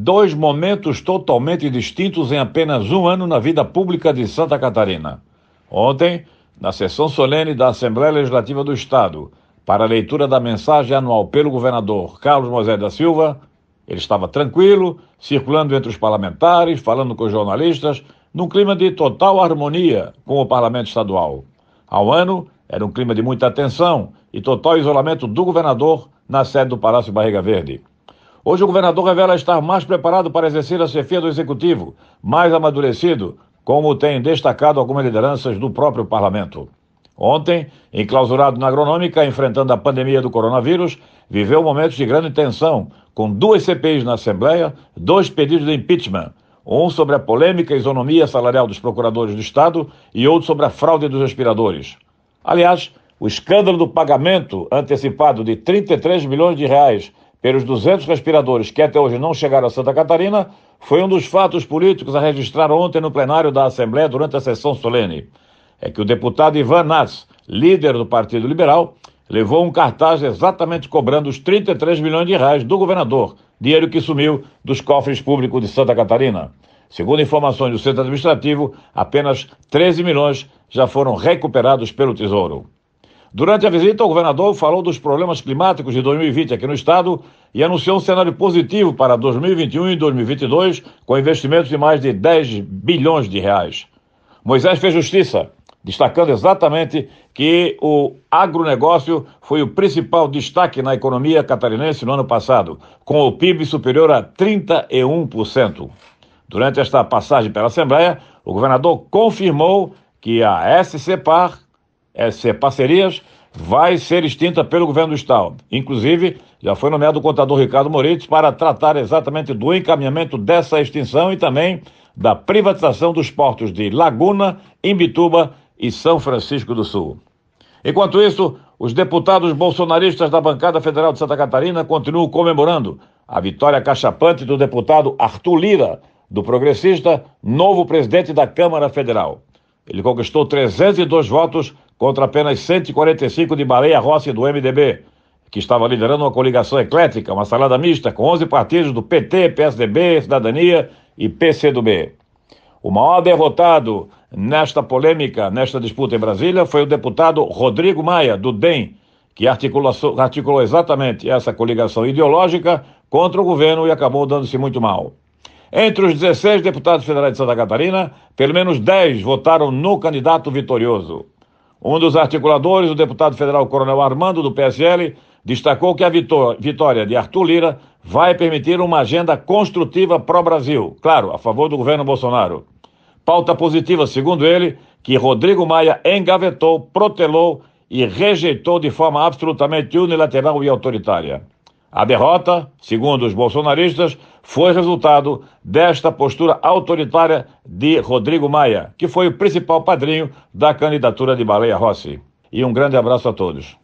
Dois momentos totalmente distintos em apenas um ano na vida pública de Santa Catarina. Ontem, na sessão solene da Assembleia Legislativa do Estado, para a leitura da mensagem anual pelo governador Carlos Moisés da Silva, ele estava tranquilo, circulando entre os parlamentares, falando com os jornalistas, num clima de total harmonia com o parlamento estadual. Ao ano, era um clima de muita tensão e total isolamento do governador na sede do Palácio Barriga Verde. Hoje o governador revela estar mais preparado para exercer a chefia do executivo, mais amadurecido, como tem destacado algumas lideranças do próprio parlamento. Ontem, enclausurado na agronômica, enfrentando a pandemia do coronavírus, viveu momentos de grande tensão, com duas CPIs na Assembleia, dois pedidos de impeachment, um sobre a polêmica isonomia salarial dos procuradores do Estado e outro sobre a fraude dos respiradores. Aliás, o escândalo do pagamento antecipado de 33 milhões de reais pelos 200 respiradores que até hoje não chegaram a Santa Catarina, foi um dos fatos políticos a registrar ontem no plenário da Assembleia durante a sessão solene. É que o deputado Ivan Nats, líder do Partido Liberal, levou um cartaz exatamente cobrando os 33 milhões de reais do governador, dinheiro que sumiu dos cofres públicos de Santa Catarina. Segundo informações do Centro Administrativo, apenas 13 milhões já foram recuperados pelo Tesouro. Durante a visita, o governador falou dos problemas climáticos de 2020 aqui no estado e anunciou um cenário positivo para 2021 e 2022, com investimentos de mais de 10 bilhões de reais. Moisés fez justiça, destacando exatamente que o agronegócio foi o principal destaque na economia catarinense no ano passado, com o PIB superior a 31%. Durante esta passagem pela Assembleia, o governador confirmou que a SCPAR SC Parcerias, vai ser extinta pelo governo do Estado. Inclusive, já foi nomeado o contador Ricardo Moritz para tratar exatamente do encaminhamento dessa extinção e também da privatização dos portos de Laguna, Imbituba e São Francisco do Sul. Enquanto isso, os deputados bolsonaristas da bancada federal de Santa Catarina continuam comemorando a vitória cachapante do deputado Arthur Lira, do progressista, novo presidente da Câmara Federal. Ele conquistou 302 votos contra apenas 145 de Baleia Rossi do MDB, que estava liderando uma coligação eclética, uma salada mista com 11 partidos do PT, PSDB, Cidadania e PCdoB. O maior derrotado nesta polêmica, nesta disputa em Brasília, foi o deputado Rodrigo Maia, do DEM, que articulou, articulou exatamente essa coligação ideológica contra o governo e acabou dando-se muito mal. Entre os 16 deputados federais de Santa Catarina, pelo menos 10 votaram no candidato vitorioso. Um dos articuladores, o deputado federal Coronel Armando, do PSL, destacou que a vitória de Arthur Lira vai permitir uma agenda construtiva pró-Brasil, claro, a favor do governo Bolsonaro. Pauta positiva, segundo ele, que Rodrigo Maia engavetou, protelou e rejeitou de forma absolutamente unilateral e autoritária. A derrota, segundo os bolsonaristas, foi resultado desta postura autoritária de Rodrigo Maia, que foi o principal padrinho da candidatura de Baleia Rossi. E um grande abraço a todos.